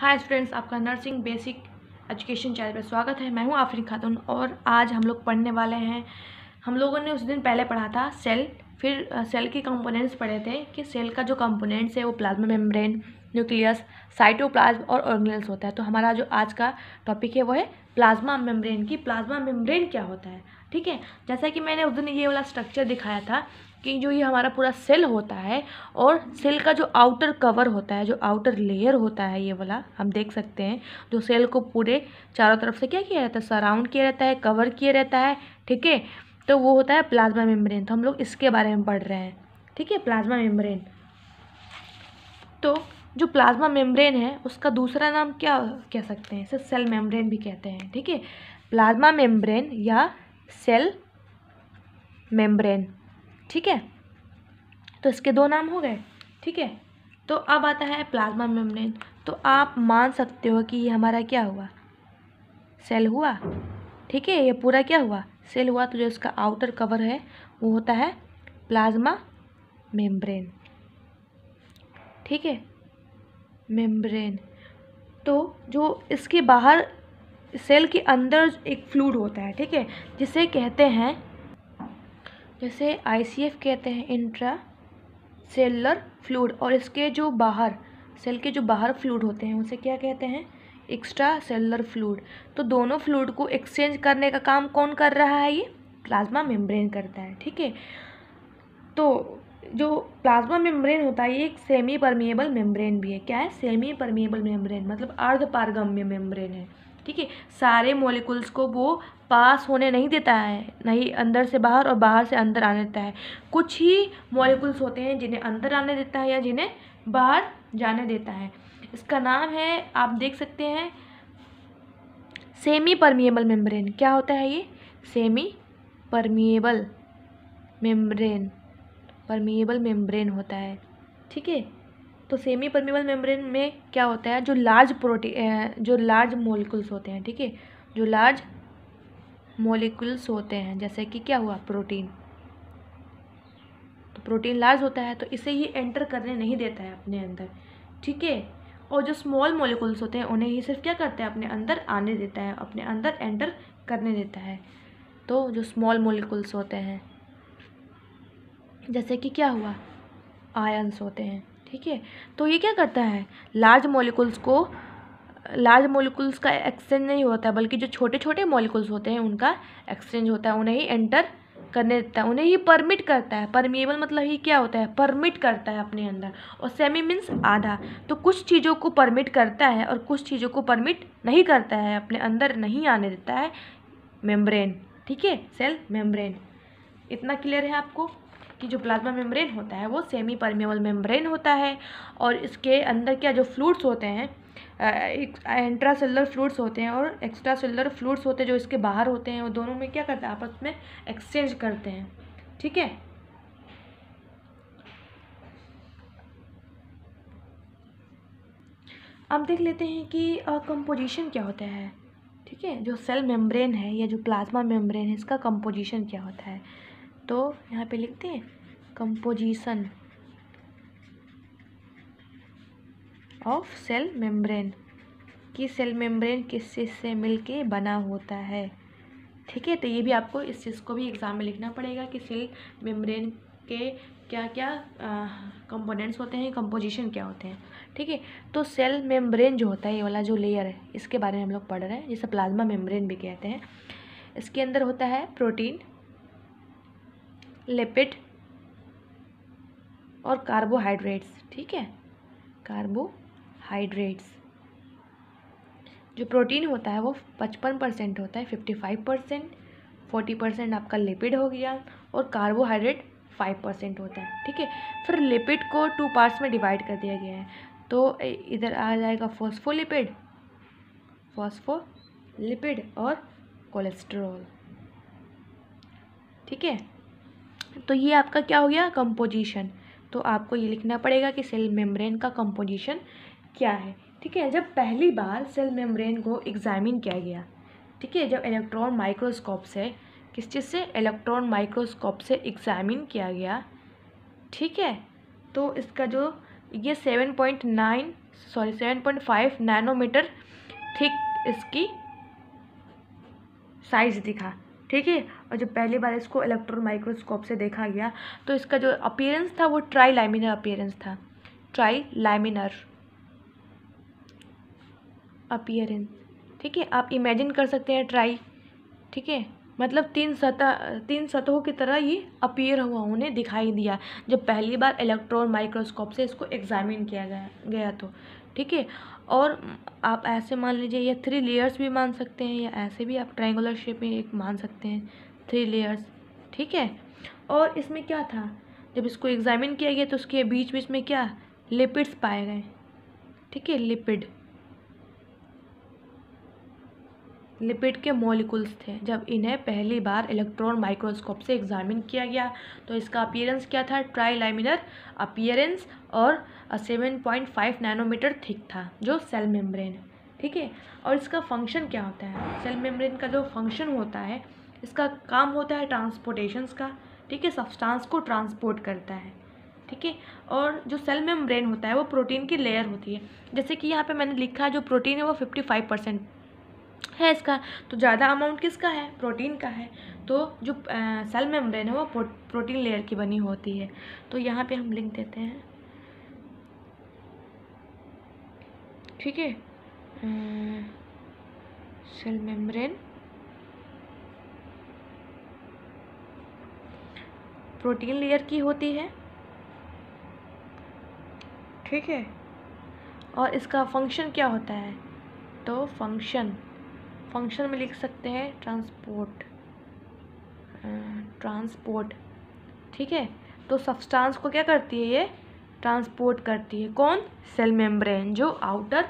हाय students आपका nursing basic education channel पर स्वागत है मैं हूं आफरीन खातून और आज हम लोग पढ़ने वाले हैं हम लोगों ने उस दिन पहले पढ़ा था सेल फिर सेल के कंपोनेंट्स पढ़े थे कि सेल का जो कंपोनेंट्स है वो प्लाज्मा मेम्ब्रेन न्यूक्लियस साइटोप्लाज्म और ऑर्गेनल्स होता है तो हमारा जो आज का टॉपिक है वो है प्लाज्मा मेम्ब्रेन की प्लाज्मा मेम्ब्रेन क्या होता है ठीक है जैसा कि मैंने उस दिन ये वाला स्ट्रक्चर दिखाया था कि जो ये हमारा पूरा सेल होता है और सेल का जो आउटर कवर होता है जो आउटर लेयर होता है ये वाला हम देख सकते हैं जो सेल को पूरे चारों तरफ से क्या किया जाता है सराउंड किया रहता है कवर किया रहता है ठीक है तो वो होता है प्लाज्मा मेम्ब्रेन तो हम लोग इसके बारे में पढ़ रहे हैं ठीक है प्लाज्मा मेम्ब्रेन तो जो प्लाज्मा मेम्ब्रेन है उसका दूसरा नाम क्या कह सकते हैं इसे सेल मेम्ब्रेन भी कहते हैं ठीक है प्लाज्मा मेम्ब्रेन या सेल मेम्ब्रेन ठीक है तो इसके दो नाम हो गए ठीक है तो अब आता है प्लाज्मा मेम्ब्रेन तो आप मान सकते हो कि ये हमारा क्या हुआ सेल हुआ ठीक है ये पूरा क्या हुआ सेल हुआ तो जो इसका आउटर कवर है वो होता है प्लाज्मा मेम्ब्रेन ठीक है मेम्ब्रेन तो जो इसके बाहर सेल के अंदर एक फ्लूड होता है ठीक है जिसे कहते हैं जैसे आई कहते हैं इंट्रा सेलर फ्लूड और इसके जो बाहर सेल के जो बाहर फ्लूड होते हैं उसे क्या कहते हैं एक्स्ट्रा सेलर फ्लूड तो दोनों फ्लूड को एक्सचेंज करने का काम कौन कर रहा है ये प्लाज्मा मेम्ब्रेन करता है ठीक है तो जो प्लाज्मा मेम्ब्रेन होता है ये एक सेमी परमिएबल मेम्ब्रेन भी है क्या है सेमी परमिएबल मेम्ब्रेन मतलब अर्ध पारगम्य मेम्ब्रेन है ठीक है सारे मोलिकुल्स को वो पास होने नहीं देता है नहीं अंदर से बाहर और बाहर से अंदर आने देता है कुछ ही मोलिकुल्स होते हैं जिन्हें अंदर आने देता है या जिन्हें बाहर जाने देता है इसका नाम है आप देख सकते हैं सेमी परमिएबल मेम्ब्रेन क्या होता है ये semi permeable membrane permeable membrane होता है ठीक है तो सेमी परमिबल मेम्ब्रेन में क्या होता है जो लार्ज प्रोटीन जो लार्ज मोलिकुल्स होते हैं ठीक है ठीके? जो लार्ज मोलिकुल्स होते हैं जैसे कि क्या हुआ प्रोटीन तो प्रोटीन लार्ज होता है तो इसे ही एंटर करने नहीं देता है अपने अंदर ठीक है और जो स्मॉल मोलिकुल्स होते हैं उन्हें ही सिर्फ क्या करते हैं अपने अंदर आने देता है अपने अंदर एंटर करने देता है तो जो स्मॉल मोलिकुल्स होते हैं जैसे कि क्या हुआ आयंस होते हैं ठीक है तो ये क्या करता है लार्ज मॉलिक्यूल्स को लार्ज मॉलिक्यूल्स का एक्सचेंज नहीं होता है बल्कि जो छोटे छोटे मॉलिक्यूल्स होते हैं उनका एक्सचेंज होता है उन्हें ही एंटर करने देता है उन्हें ही परमिट करता है परमिएबल मतलब ही क्या होता है परमिट करता है अपने अंदर और सेमी मीन्स आधा तो कुछ चीज़ों को परमिट करता है और कुछ चीज़ों को परमिट नहीं करता है अपने अंदर नहीं आने देता है मेम्ब्रेन ठीक है सेल मेम्ब्रेन इतना क्लियर है आपको कि जो प्लाज्मा मेम्ब्रेन होता है वो सेमी परमेबल मेम्ब्रेन होता है और इसके अंदर क्या जो फ्लूड्स होते हैं इंट्रा सेलर फ्लूड्स होते हैं और एक्स्ट्रा सेलर फ्लूड्स होते हैं जो इसके बाहर होते हैं वो दोनों में क्या करते हैं आपस में एक्सचेंज करते हैं ठीक है अब देख लेते हैं कि कंपोजिशन क्या होता है ठीक है जो सेल मेम्ब्रेन है या जो प्लाज्मा मेम्ब्रेन है इसका कंपोजिशन क्या होता है तो यहाँ पे लिखते हैं कंपोजिशन ऑफ सेल मेम्ब्रेन कि सेल मेम्ब्रेन किस चीज़ से मिलके बना होता है ठीक है तो ये भी आपको इस चीज़ को भी एग्ज़ाम में लिखना पड़ेगा कि सेल मेम्ब्रेन के क्या क्या कंपोनेंट्स होते हैं कंपोजिशन क्या होते हैं ठीक है तो सेल मेम्ब्रेन जो होता है ये वाला जो लेयर है इसके बारे में हम लोग पढ़ रहे हैं जिसे प्लाज्मा मेम्ब्रेन भी कहते हैं इसके अंदर होता है प्रोटीन लिपिड और कार्बोहाइड्रेट्स ठीक है कार्बोहाइड्रेट्स जो प्रोटीन होता है वो पचपन परसेंट होता है fifty five percent forty percent आपका लिपिड हो गया और कार्बोहाइड्रेट फाइव परसेंट होता है ठीक है फिर लिपिड को टू पार्ट्स में डिवाइड कर दिया गया है तो इधर आ जाएगा फॉस्फोलिपिड लिपिड और कोलेस्ट्रोल ठीक है तो ये आपका क्या हो गया कंपोजिशन तो आपको ये लिखना पड़ेगा कि सेल मेम्ब्रेन का कंपोजिशन क्या है ठीक है जब पहली बार सेल मेम्ब्रेन को एग्जामिन किया गया ठीक है जब इलेक्ट्रॉन माइक्रोस्कोप से किस चीज़ से इलेक्ट्रॉन माइक्रोस्कोप से एग्जामिन किया गया ठीक है तो इसका जो ये seven point nine sorry seven point five nanometre thick इसकी साइज़ दिखा ठीक है और जब पहली बार इसको इलेक्ट्रॉन माइक्रोस्कोप से देखा गया तो इसका जो अपीयरेंस था वो ट्राई लाइमिनर अपीयरेंस था ट्राई लाइमिनर अपीयरेंस ठीक है आप इमेजिन कर सकते हैं ट्राई ठीक है मतलब तीन सतह तीन सतहों की तरह ये अपीयर हुआ उन्हें दिखाई दिया जब पहली बार इलेक्ट्रॉन माइक्रोस्कोप से इसको एग्जामिन किया गया गया तो ठीक है और आप ऐसे मान लीजिए या थ्री लेयर्स भी मान सकते हैं या ऐसे भी आप ट्रायंगुलर शेप में एक मान सकते हैं थ्री लेयर्स ठीक है और इसमें क्या था जब इसको एग्जामिन किया गया तो उसके बीच बीच में क्या लिपिड्स पाए गए ठीक है लिपिड लिपिड के मॉलिकुल्स थे जब इन्हें पहली बार इलेक्ट्रॉन माइक्रोस्कोप से एग्जामिन किया गया तो इसका अपियरेंस क्या था लाइमिनर अपियरेंस और seven point five nanometre thick था जो सेल मेम्ब्रेन ठीक है और इसका फंक्शन क्या होता है सेल मेम्ब्रेन का जो फंक्शन होता है इसका काम होता है ट्रांसपोर्टेशंस का ठीक है सब्सटांस को ट्रांसपोर्ट करता है ठीक है और जो सेल मेम्ब्रेन होता है वो प्रोटीन की लेयर होती है जैसे कि यहाँ पे मैंने लिखा है जो प्रोटीन है वो फिफ्टी फाइव परसेंट है इसका तो ज़्यादा अमाउंट किसका है प्रोटीन का है तो जो सेल मेम्ब्रेन है वो प्रोटीन लेयर की बनी होती है तो यहाँ पे हम लिंक देते हैं ठीक है सेल मेम्ब्रेन प्रोटीन लेयर की होती है ठीक है और इसका फंक्शन क्या होता है तो फंक्शन फंक्शन में लिख सकते हैं ट्रांसपोर्ट ट्रांसपोर्ट ठीक है तो सब्सटेंस को क्या करती है ये ट्रांसपोर्ट करती है कौन सेल मेम्ब्रेन जो आउटर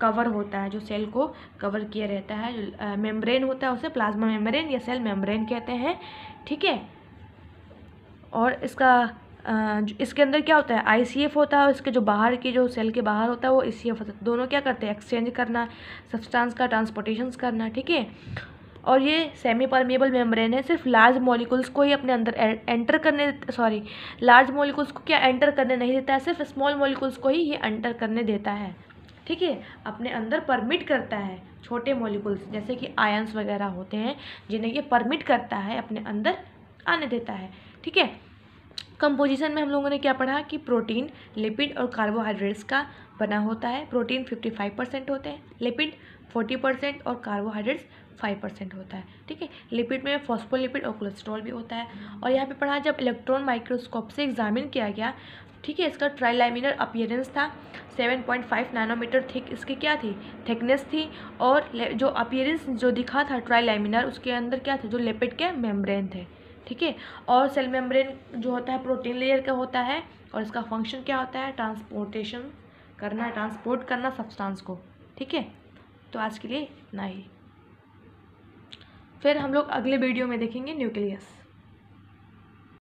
कवर होता है जो सेल को कवर किया रहता है जो मेम्ब्रेन होता है उसे प्लाज्मा मेम्ब्रेन या सेल मेम्ब्रेन कहते हैं ठीक है और इसका इसके अंदर क्या होता है आई होता है और इसके जो बाहर की जो सेल के बाहर होता है वो ई होता है दोनों क्या करते हैं एक्सचेंज करना सब्सटेंस का ट्रांसपोर्टेशन करना ठीक है और ये सेमी परमेबल मेम्ब्रेन है सिर्फ लार्ज मॉलिकल्स को ही अपने अंदर एंटर करने सॉरी लार्ज मॉलिकल्स को क्या एंटर करने नहीं देता है सिर्फ स्मॉल मॉलिकल्स को ही ये एंटर करने देता है ठीक है अपने अंदर परमिट करता है छोटे मॉलिकल्स जैसे कि आयंस वगैरह होते हैं जिन्हें ये परमिट करता है अपने अंदर आने देता है ठीक है कंपोजिशन में हम लोगों ने क्या पढ़ा कि प्रोटीन लिपिड और कार्बोहाइड्रेट्स का बना होता है प्रोटीन फिफ्टी फाइव परसेंट होते हैं लिपिड फोर्टी परसेंट और कार्बोहाइड्रेट्स फाइव परसेंट होता है ठीक है लिपिड में फॉस्फोलिपिड और कोलेस्ट्रॉल भी होता है और यहाँ पे पढ़ा जब इलेक्ट्रॉन माइक्रोस्कोप से एग्जामिन किया गया ठीक है इसका ट्राइलाइमिनर अपियरेंस था 7.5 नैनोमीटर थिक इसकी क्या थी थिकनेस थी और जो अपियरेंस जो दिखा था ट्राइलाइमिनर उसके अंदर क्या था जो लिपिड के मेम्ब्रेन थे ठीक है और सेल मेम्ब्रेन जो होता है प्रोटीन लेयर का होता है और इसका फंक्शन क्या होता है ट्रांसपोर्टेशन करना ट्रांसपोर्ट करना सब्सटेंस को ठीक है तो आज के लिए इतना ही फिर हम लोग अगले वीडियो में देखेंगे न्यूक्लियस